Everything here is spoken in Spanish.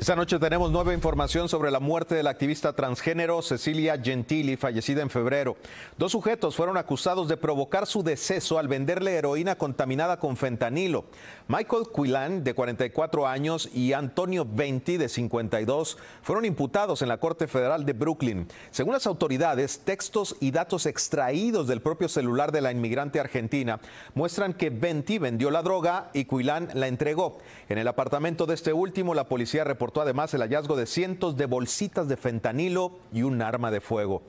Esta noche tenemos nueva información sobre la muerte de la activista transgénero Cecilia Gentili, fallecida en febrero. Dos sujetos fueron acusados de provocar su deceso al venderle heroína contaminada con fentanilo. Michael Quilán, de 44 años, y Antonio Venti, de 52, fueron imputados en la Corte Federal de Brooklyn. Según las autoridades, textos y datos extraídos del propio celular de la inmigrante argentina muestran que Venti vendió la droga y Cuilán la entregó. En el apartamento de este último, la policía reportó además el hallazgo de cientos de bolsitas de fentanilo y un arma de fuego.